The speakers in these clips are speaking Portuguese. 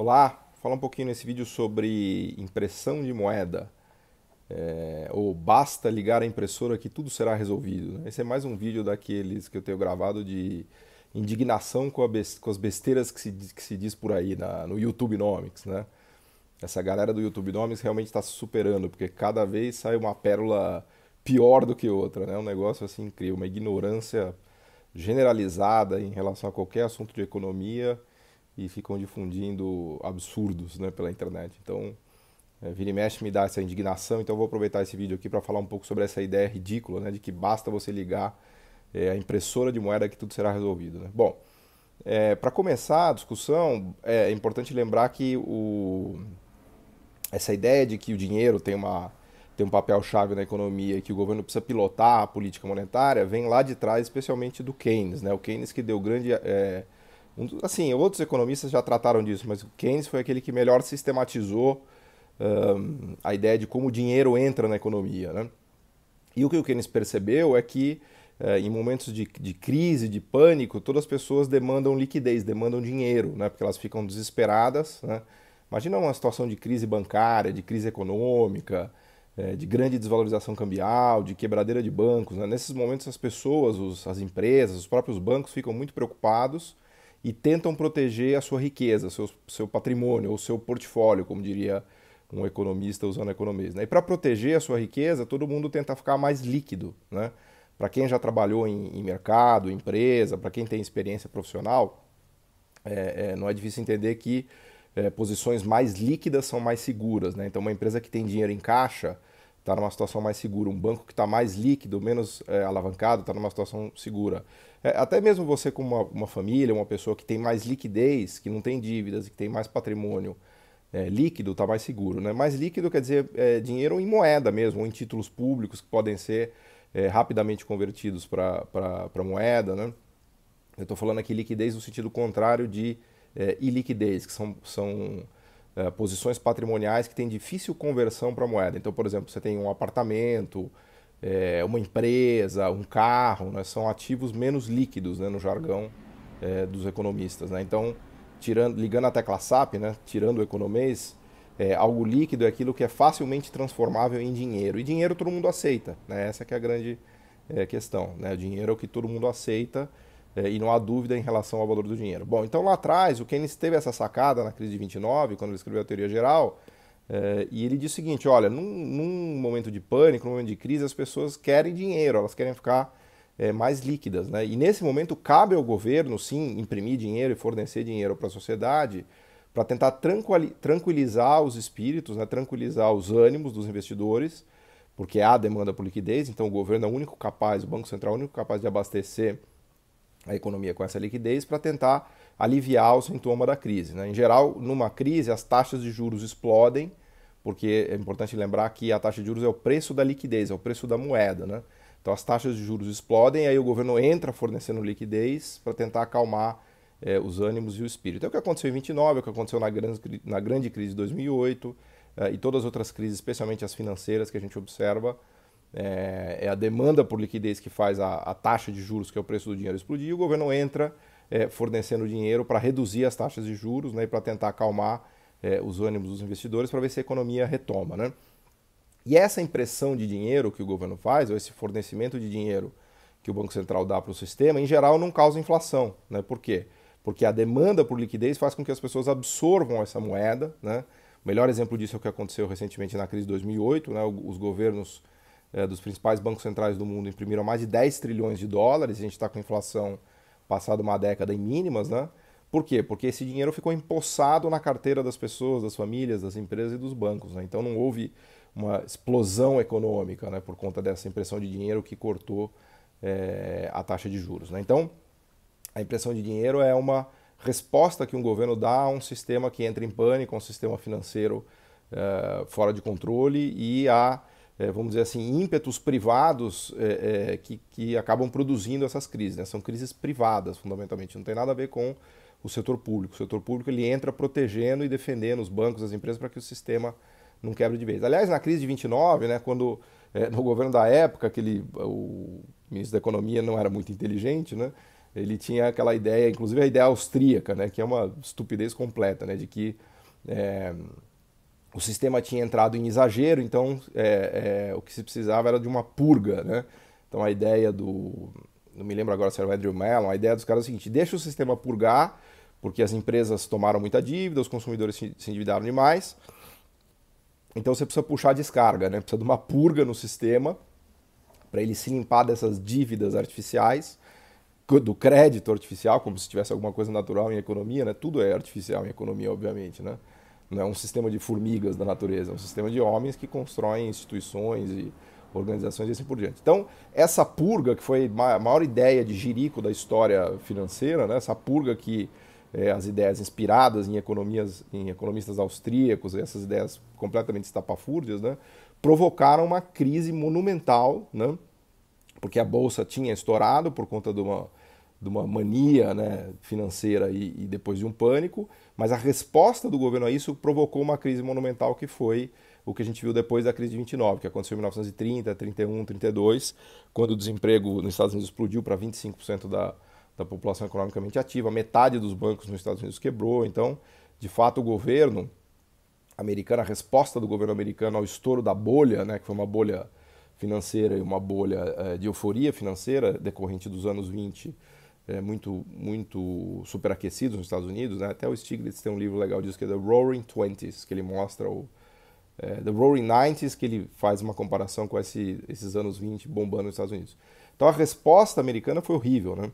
Olá, falar um pouquinho nesse vídeo sobre impressão de moeda. É, ou basta ligar a impressora que tudo será resolvido. Né? Esse é mais um vídeo daqueles que eu tenho gravado de indignação com, best, com as besteiras que se, que se, diz por aí na, no Nomics, né? Essa galera do YouTube Nomics realmente está se superando, porque cada vez sai uma pérola pior do que outra, né? É um negócio assim incrível, uma ignorância generalizada em relação a qualquer assunto de economia e ficam difundindo absurdos né, pela internet. Então, é, vira e mexe me dá essa indignação, então eu vou aproveitar esse vídeo aqui para falar um pouco sobre essa ideia ridícula né, de que basta você ligar é, a impressora de moeda que tudo será resolvido. Né? Bom, é, para começar a discussão, é, é importante lembrar que o, essa ideia de que o dinheiro tem uma tem um papel chave na economia e que o governo precisa pilotar a política monetária vem lá de trás, especialmente do Keynes, né? O Keynes que deu grande é, um, assim, outros economistas já trataram disso, mas Keynes foi aquele que melhor sistematizou um, a ideia de como o dinheiro entra na economia. Né? E o que o Keynes percebeu é que eh, em momentos de, de, crise, de pânico, todas as pessoas demandam liquidez, demandam dinheiro, né? porque elas ficam desesperadas. Né? Imagina uma situação de crise bancária, de crise econômica, eh, de grande desvalorização cambial, de quebradeira de bancos. Né? Nesses momentos, as pessoas, os, as empresas, os próprios bancos ficam muito preocupados e tentam proteger a sua riqueza, seu, seu patrimônio ou seu portfólio, como diria um economista usando economês. Né? E para proteger a sua riqueza, todo mundo tenta ficar mais líquido. Né? Para quem já trabalhou em, em mercado, empresa, para quem tem experiência profissional, é, é, não é difícil entender que é, posições mais líquidas são mais seguras. Né? Então, uma empresa que tem dinheiro em caixa está numa situação mais segura. Um banco que está mais líquido, menos é, alavancado, está numa situação segura. É, até mesmo você com uma, uma, família, uma pessoa que tem mais liquidez, que não tem dívidas, e que tem mais patrimônio é, líquido, está mais seguro. Né? Mais líquido quer dizer é, dinheiro em moeda mesmo, ou em títulos públicos que podem ser é, rapidamente convertidos para moeda. Né? Eu estou falando aqui liquidez no sentido contrário de é, iliquidez, que são, são é, posições patrimoniais que têm difícil conversão para moeda. Então, por exemplo, você tem um apartamento é, uma empresa, um carro, né? são ativos menos líquidos né? no jargão é, dos economistas. Né? Então, tirando, ligando a tecla SAP, né? tirando o economês, é, algo líquido é aquilo que é facilmente transformável em dinheiro. E dinheiro todo mundo aceita, né? essa é a grande é, questão. Né? O dinheiro é o que todo mundo aceita é, e não há dúvida em relação ao valor do dinheiro. Bom, então lá atrás, o Keynes teve essa sacada na crise de 29, quando ele escreveu a teoria geral, eh, e ele diz o seguinte: olha, num, num, momento de pânico, num momento de crise, as pessoas querem dinheiro, elas querem ficar é, mais líquidas. Né? E nesse momento, cabe ao governo, sim, imprimir dinheiro e fornecer dinheiro para a sociedade para tentar tranquilizar os espíritos, né? tranquilizar os ânimos dos investidores, porque há demanda por liquidez, então o governo é o único capaz, o Banco Central é o único capaz de abastecer a economia com essa liquidez para tentar aliviar o sintoma da crise. Né? Em geral, numa crise, as taxas de juros explodem, porque é importante lembrar que a taxa de juros é o preço da liquidez, é o preço da moeda. Né? Então, as taxas de juros explodem, aí o governo entra fornecendo liquidez para tentar acalmar é, os ânimos e o espírito. É o que aconteceu em 29, é o que aconteceu na grande, na grande crise de 2008 é, e todas as outras crises, especialmente as financeiras que a gente observa. É, é a demanda por liquidez que faz a, a taxa de juros, que é o preço do dinheiro, explodir, e o governo entra é, fornecendo dinheiro para reduzir as taxas de juros né, e para tentar acalmar é, os ânimos dos investidores para ver se a economia retoma. Né? E essa impressão de dinheiro que o governo faz, ou esse fornecimento de dinheiro que o Banco Central dá para o sistema, em geral não causa inflação. Né? Por quê? Porque a demanda por liquidez faz com que as pessoas absorvam essa moeda. Né? O melhor exemplo disso é o que aconteceu recentemente na crise de 2008. Né? Os governos é, dos principais bancos centrais do mundo imprimiram mais de 10 trilhões de dólares, a gente está com inflação passado uma década em mínimas, né? Por quê? Porque esse dinheiro ficou empossado na carteira das pessoas, das famílias, das empresas e dos bancos. Né? Então não houve uma explosão econômica né? por conta dessa impressão de dinheiro que cortou é, a taxa de juros. Né? Então a impressão de dinheiro é uma resposta que um governo dá a um sistema que entra em pânico, um sistema financeiro é, fora de controle e a é, vamos dizer assim, ímpetos privados é, é, que, que acabam produzindo essas crises. Né? São crises privadas, fundamentalmente, não tem nada a ver com o setor público. O setor público ele entra protegendo e defendendo os bancos, as empresas, para que o sistema não quebre de vez. Aliás, na crise de 29, né, quando é, no governo da época, aquele, o ministro da Economia não era muito inteligente, né? ele tinha aquela ideia, inclusive a ideia austríaca, né, que é uma estupidez completa, né, de que é, o sistema tinha entrado em exagero, então é, é, o que se precisava era de uma purga, né? Então a ideia do. Não me lembro agora se era o Andrew Mellon, a ideia dos caras é o seguinte: deixa o sistema purgar, porque as empresas tomaram muita dívida, os consumidores se endividaram demais. Então você precisa puxar a descarga, né? Precisa de uma purga no sistema para ele se limpar dessas dívidas artificiais, do crédito artificial, como se tivesse alguma coisa natural em economia, né? Tudo é artificial em economia, obviamente, né? Não é um sistema de formigas da natureza, é um sistema de homens que constroem instituições e organizações e assim por diante. Então, essa purga, que foi a maior ideia de jirico da história financeira, né? essa purga que é, as ideias inspiradas em, economias, em economistas austríacos, essas ideias completamente estapafúrdias, né? provocaram uma crise monumental, né? porque a bolsa tinha estourado por conta de uma de uma mania né, financeira e, e, depois de um pânico, mas a resposta do governo a isso provocou uma crise monumental que foi o que a gente viu depois da crise de 29, que aconteceu em 1930, 31, 32, quando o desemprego nos Estados Unidos explodiu para 25% da, da população economicamente ativa, metade dos bancos nos Estados Unidos quebrou, então, de fato, o governo americano, a resposta do governo americano ao estouro da bolha, né, que foi uma bolha financeira e uma bolha eh, de euforia financeira decorrente dos anos 20, é, muito, muito superaquecidos nos Estados Unidos. Né? Até o Stiglitz tem um livro legal disso, que é The Roaring Twenties, que ele mostra o é, The Roaring Nineties, que ele faz uma comparação com esse, esses anos 20 bombando nos Estados Unidos. Então a resposta americana foi horrível, né?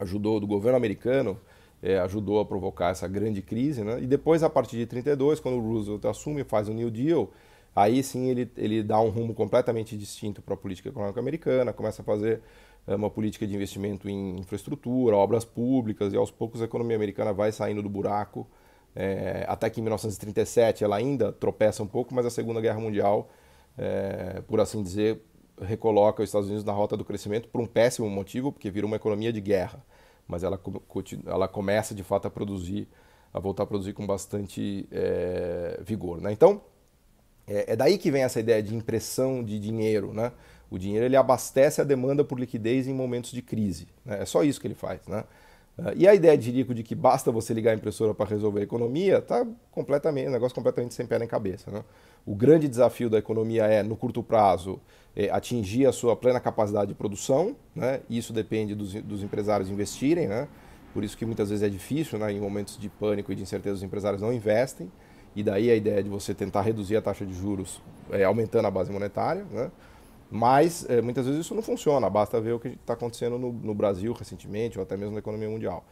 Ajudou do governo americano, é, ajudou a provocar essa grande crise, né? E depois, a partir de 32, quando o Roosevelt assume e faz o New Deal, aí sim ele, ele dá um rumo completamente distinto para a política econômica americana, começa a fazer é uma política de investimento em infraestrutura, obras públicas, e aos poucos a economia americana vai saindo do buraco. É, até que em 1937 ela ainda tropeça um pouco, mas a Segunda Guerra Mundial, é, por assim dizer, recoloca os Estados Unidos na rota do crescimento por um péssimo motivo, porque vira uma economia de guerra. Mas ela, ela começa de fato a produzir, a voltar a produzir com bastante é, vigor. Né? Então, é, é daí que vem essa ideia de impressão de dinheiro, né? O dinheiro ele abastece a demanda por liquidez em momentos de crise. Né? É só isso que ele faz. Né? Ah, e a ideia de Rico de que basta você ligar a impressora para resolver a economia está completamente, um negócio completamente sem pé nem cabeça. Né? O grande desafio da economia é, no curto prazo, é atingir a sua plena capacidade de produção. Né? Isso depende dos, dos empresários investirem. Né? Por isso que muitas vezes é difícil, né? em momentos de pânico e de incerteza, os empresários não investem. E daí a ideia de você tentar reduzir a taxa de juros é, aumentando a base monetária. Né? Mas é, muitas vezes isso não funciona, basta ver o que está acontecendo no, no, Brasil recentemente, ou até mesmo na economia mundial.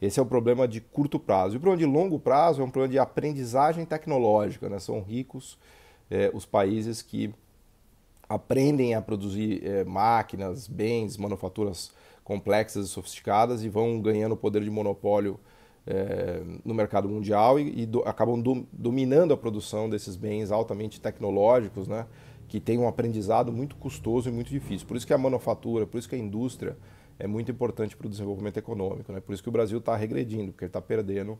Esse é o problema de curto prazo. E o problema de longo prazo é um problema de aprendizagem tecnológica. Né? São ricos é, os países que aprendem a produzir é, máquinas, bens, manufaturas complexas e sofisticadas e vão ganhando poder de monopólio é, no mercado mundial e, e do, acabam do, dominando a produção desses bens altamente tecnológicos, né? que tem um aprendizado muito custoso e muito difícil. Por isso que a manufatura, por isso que a indústria é muito importante para o desenvolvimento econômico. Né? Por isso que o Brasil está regredindo, porque ele está perdendo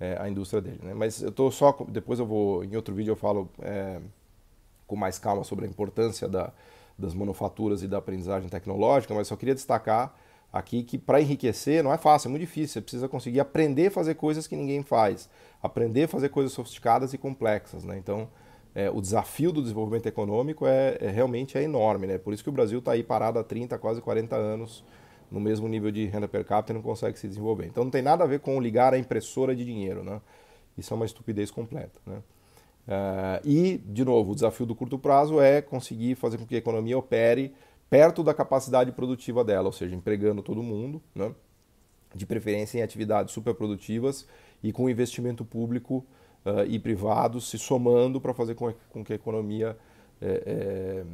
é, a indústria dele. Né? Mas eu estou só. Depois eu vou. Em outro vídeo eu falo é, com mais calma sobre a importância da, das manufaturas e da aprendizagem tecnológica, mas só queria destacar aqui que para enriquecer não é fácil, é muito difícil. Você precisa conseguir aprender a fazer coisas que ninguém faz, aprender a fazer coisas sofisticadas e complexas. Né? Então é, o desafio do desenvolvimento econômico é, é, realmente é enorme, né? Por isso que o Brasil está aí parado há 30, quase 40 anos no mesmo nível de renda per capita e não consegue se desenvolver. Então não tem nada a ver com ligar a impressora de dinheiro, né? Isso é uma estupidez completa, né? Uh, e, de novo, o desafio do curto prazo é conseguir fazer com que a economia opere perto da capacidade produtiva dela, ou seja, empregando todo mundo, né? de preferência em atividades superprodutivas e com investimento público uh, e privados se somando para fazer com, com, que a economia é,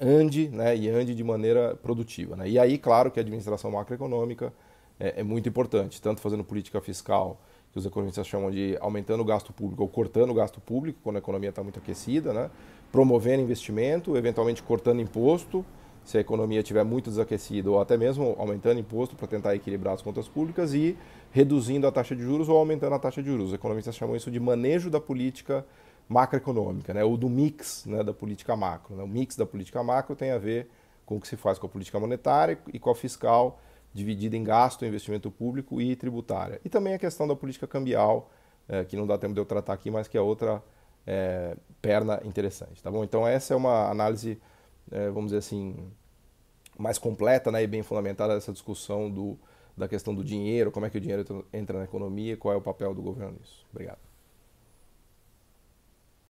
é, ande né, e ande de maneira produtiva. Né? E aí, claro que a administração macroeconômica é, é muito importante, tanto fazendo política fiscal, que os economistas chamam de aumentando o gasto público ou cortando o gasto público, quando a economia está muito aquecida, né? promovendo investimento, eventualmente cortando imposto se a economia estiver muito desaquecida ou até mesmo aumentando imposto para tentar equilibrar as contas públicas e reduzindo a taxa de juros ou aumentando a taxa de juros. Os economistas chamam isso de manejo da política macroeconômica, né? ou do mix né, da política macro. Né? O mix da política macro tem a ver com o que se faz com a política monetária e com a fiscal, dividida em gasto, investimento público e tributária. E também a questão da política cambial, é, que não dá tempo de eu tratar aqui, mas que é outra é, perna interessante. Tá bom? Então essa é uma análise é, vamos dizer assim, mais completa né, e bem fundamentada essa discussão do, da questão do dinheiro, como é que o dinheiro entra na economia, qual é o papel do governo nisso. Obrigado.